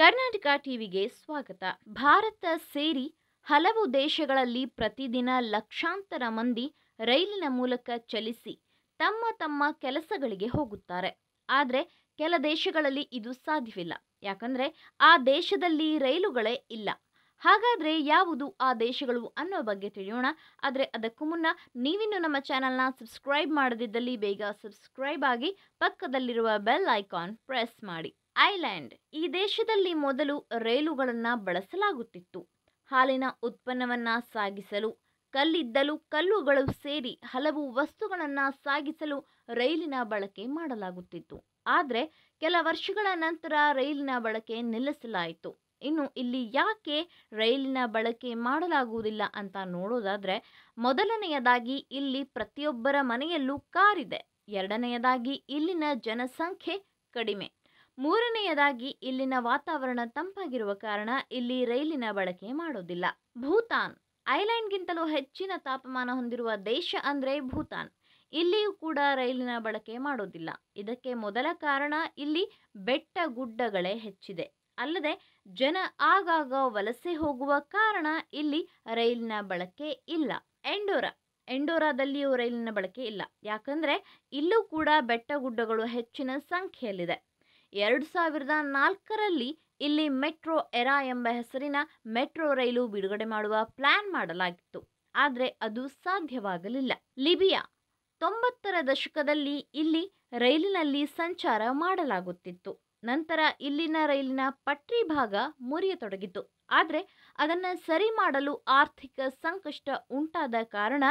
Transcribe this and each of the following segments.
ಕರ್ನಾಟಕ ಟಿವಿಗೆ ಸ್ವಾಗತ ಭಾರತ ಸೇರಿ ಹಲವು ದೇಶಗಳಲ್ಲಿ ಪ್ರತಿದಿನ ಲಕ್ಷಾಂತರ ಮಂದಿ ರೈಲಿನ ಮೂಲಕ ಚಲಿಸಿ ತಮ್ಮ ತಮ್ಮ ಕೆಲಸಗಳಿಗೆ ಹೋಗುತ್ತಾರೆ ಆದರೆ ಕೆಲ ದೇಶಗಳಲ್ಲಿ ಇದು ಸಾಧ್ಯವಿಲ್ಲ ಯಾಕಂದರೆ ಆ ದೇಶದಲ್ಲಿ ರೈಲುಗಳೇ ಇಲ್ಲ ಹಾಗಾದರೆ ಯಾವುದು ಆ ದೇಶಗಳು ಅನ್ನೋ ಬಗ್ಗೆ ತಿಳಿಯೋಣ ಆದರೆ ಅದಕ್ಕೂ ಮುನ್ನ ನೀವಿನ್ನು ನಮ್ಮ ಚಾನಲ್ನ ಸಬ್ಸ್ಕ್ರೈಬ್ ಮಾಡದಿದ್ದಲ್ಲಿ ಬೇಗ ಸಬ್ಸ್ಕ್ರೈಬ್ ಆಗಿ ಪಕ್ಕದಲ್ಲಿರುವ ಬೆಲ್ ಐಕಾನ್ ಪ್ರೆಸ್ ಮಾಡಿ ಐಲ್ಯಾಂಡ್ ಈ ದೇಶದಲ್ಲಿ ಮೊದಲು ರೈಲುಗಳನ್ನು ಬಳಸಲಾಗುತ್ತಿತ್ತು ಹಾಲಿನ ಉತ್ಪನ್ನವನ್ನು ಸಾಗಿಸಲು ಕಲ್ಲಿದ್ದಲು ಕಲ್ಲುಗಳು ಸೇರಿ ಹಲವು ವಸ್ತುಗಳನ್ನು ಸಾಗಿಸಲು ರೈಲಿನ ಬಳಕೆ ಮಾಡಲಾಗುತ್ತಿತ್ತು ಆದರೆ ಕೆಲ ವರ್ಷಗಳ ನಂತರ ರೈಲಿನ ಬಳಕೆ ನಿಲ್ಲಿಸಲಾಯಿತು ಇನ್ನು ಇಲ್ಲಿ ಯಾಕೆ ರೈಲಿನ ಬಳಕೆ ಮಾಡಲಾಗುವುದಿಲ್ಲ ಅಂತ ನೋಡೋದಾದರೆ ಮೊದಲನೆಯದಾಗಿ ಇಲ್ಲಿ ಪ್ರತಿಯೊಬ್ಬರ ಮನೆಯಲ್ಲೂ ಕಾರಿದೆ ಎರಡನೆಯದಾಗಿ ಇಲ್ಲಿನ ಜನಸಂಖ್ಯೆ ಕಡಿಮೆ ಮೂರನೆಯದಾಗಿ ಇಲ್ಲಿನ ವಾತಾವರಣ ತಂಪಾಗಿರುವ ಕಾರಣ ಇಲ್ಲಿ ರೈಲಿನ ಬಳಕೆ ಮಾಡೋದಿಲ್ಲ ಭೂತಾನ್ ಐಲ್ಯಾಂಡ್ಗಿಂತಲೂ ಹೆಚ್ಚಿನ ತಾಪಮಾನ ಹೊಂದಿರುವ ದೇಶ ಅಂದರೆ ಭೂತಾನ್ ಇಲ್ಲಿಯೂ ಕೂಡ ರೈಲಿನ ಬಳಕೆ ಮಾಡೋದಿಲ್ಲ ಇದಕ್ಕೆ ಮೊದಲ ಕಾರಣ ಇಲ್ಲಿ ಬೆಟ್ಟ ಗುಡ್ಡಗಳೇ ಹೆಚ್ಚಿದೆ ಅಲ್ಲದೆ ಜನ ಆಗಾಗ ವಲಸೆ ಹೋಗುವ ಕಾರಣ ಇಲ್ಲಿ ರೈಲಿನ ಬಳಕೆ ಇಲ್ಲ ಎಂಡೋರಾ ಎಂಡೋರಾದಲ್ಲಿಯೂ ರೈಲಿನ ಬಳಕೆ ಇಲ್ಲ ಯಾಕಂದರೆ ಇಲ್ಲೂ ಕೂಡ ಬೆಟ್ಟ ಗುಡ್ಡಗಳು ಹೆಚ್ಚಿನ ಸಂಖ್ಯೆಯಲ್ಲಿದೆ ಎರಡು ಸಾವಿರದ ನಾಲ್ಕರಲ್ಲಿ ಇಲ್ಲಿ ಮೆಟ್ರೋ ಎರಾ ಎಂಬ ಹೆಸರಿನ ಮೆಟ್ರೋ ರೈಲು ಬಿಡುಗಡೆ ಮಾಡುವ ಪ್ಲಾನ್ ಮಾಡಲಾಗಿತ್ತು ಆದರೆ ಅದು ಸಾಧ್ಯವಾಗಲಿಲ್ಲ ಲಿಬಿಯಾ ತೊಂಬತ್ತರ ದಶಕದಲ್ಲಿ ಇಲ್ಲಿ ರೈಲಿನಲ್ಲಿ ಸಂಚಾರ ಮಾಡಲಾಗುತ್ತಿತ್ತು ನಂತರ ಇಲ್ಲಿನ ರೈಲಿನ ಪಟ್ರಿ ಭಾಗ ಮುರಿಯತೊಡಗಿತು ಆದರೆ ಅದನ್ನು ಸರಿ ಮಾಡಲು ಆರ್ಥಿಕ ಸಂಕಷ್ಟ ಉಂಟಾದ ಕಾರಣ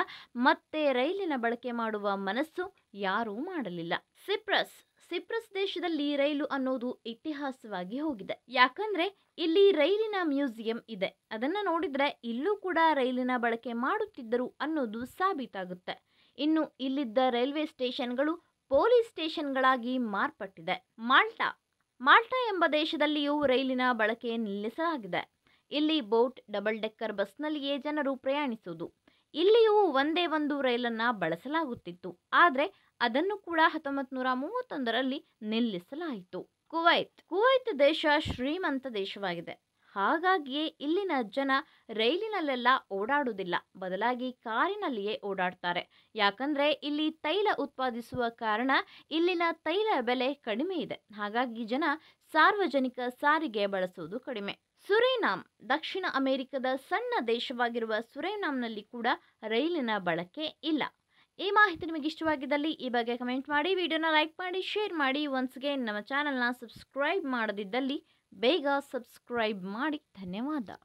ಮತ್ತೆ ರೈಲಿನ ಬಳಕೆ ಮಾಡುವ ಮನಸ್ಸು ಯಾರೂ ಮಾಡಲಿಲ್ಲ ಸಿಪ್ರಸ್ ಸಿಪ್ರಸ್ ದೇಶದಲ್ಲಿ ರೈಲು ಅನ್ನೋದು ಇತಿಹಾಸವಾಗಿ ಹೋಗಿದೆ ಯಾಕಂದ್ರೆ ಇಲ್ಲಿ ರೈಲಿನ ಮ್ಯೂಸಿಯಂ ಇದೆ ಅದನ್ನ ನೋಡಿದ್ರೆ ಇಲ್ಲೂ ಕೂಡ ರೈಲಿನ ಬಳಕೆ ಮಾಡುತ್ತಿದ್ದರು ಅನ್ನೋದು ಸಾಬೀತಾಗುತ್ತೆ ಇನ್ನು ಇಲ್ಲಿದ್ದ ರೈಲ್ವೆ ಸ್ಟೇಷನ್ಗಳು ಪೊಲೀಸ್ ಸ್ಟೇಷನ್ಗಳಾಗಿ ಮಾರ್ಪಟ್ಟಿದೆ ಮಾಲ್ಟಾ ಮಾಲ್ಟಾ ಎಂಬ ದೇಶದಲ್ಲಿಯೂ ರೈಲಿನ ಬಳಕೆ ನಿಲ್ಲಿಸಲಾಗಿದೆ ಇಲ್ಲಿ ಬೋಟ್ ಡಬಲ್ ಡೆಕ್ಕರ್ ಬಸ್ನಲ್ಲಿಯೇ ಜನರು ಪ್ರಯಾಣಿಸುವುದು ಇಲ್ಲಿಯೂ ಒಂದೇ ಒಂದು ರೈಲನ್ನು ಬಳಸಲಾಗುತ್ತಿತ್ತು ಆದರೆ ಅದನ್ನು ಕೂಡ ಹತ್ತೊಂಬತ್ತು ನೂರ ಮೂವತ್ತೊಂದರಲ್ಲಿ ನಿಲ್ಲಿಸಲಾಯಿತು ಕುವೈತ್ ಕುವೈತ್ ದೇಶ ಶ್ರೀಮಂತ ದೇಶವಾಗಿದೆ ಹಾಗಾಗಿಯೇ ಇಲ್ಲಿನ ಜನ ರೈಲಿನಲ್ಲೆಲ್ಲ ಓಡಾಡುವುದಿಲ್ಲ ಬದಲಾಗಿ ಕಾರಿನಲ್ಲಿಯೇ ಓಡಾಡ್ತಾರೆ ಯಾಕಂದ್ರೆ ಇಲ್ಲಿ ತೈಲ ಉತ್ಪಾದಿಸುವ ಕಾರಣ ಇಲ್ಲಿನ ತೈಲ ಬೆಲೆ ಕಡಿಮೆ ಇದೆ ಹಾಗಾಗಿ ಜನ ಸಾರ್ವಜನಿಕ ಸಾರಿಗೆ ಬಳಸುವುದು ಕಡಿಮೆ ಸುರೇನಾಮ್ ದಕ್ಷಿಣ ಅಮೆರಿಕದ ಸಣ್ಣ ದೇಶವಾಗಿರುವ ಸುರೇನಾಮ್ನಲ್ಲಿ ಕೂಡ ರೈಲಿನ ಬಳಕೆ ಇಲ್ಲ ಈ ಮಾಹಿತಿ ನಿಮಗೆ ಇಷ್ಟವಾಗಿದ್ದಲ್ಲಿ ಈ ಬಗ್ಗೆ ಕಮೆಂಟ್ ಮಾಡಿ ವಿಡಿಯೋನ ಲೈಕ್ ಮಾಡಿ ಶೇರ್ ಮಾಡಿ ಒನ್ಸ್ಗೆ ನಮ್ಮ ಚಾನಲ್ನ ಸಬ್ಸ್ಕ್ರೈಬ್ ಮಾಡದಿದ್ದಲ್ಲಿ ಬೇಗ ಸಬ್ಸ್ಕ್ರೈಬ್ ಮಾಡಿ ಧನ್ಯವಾದ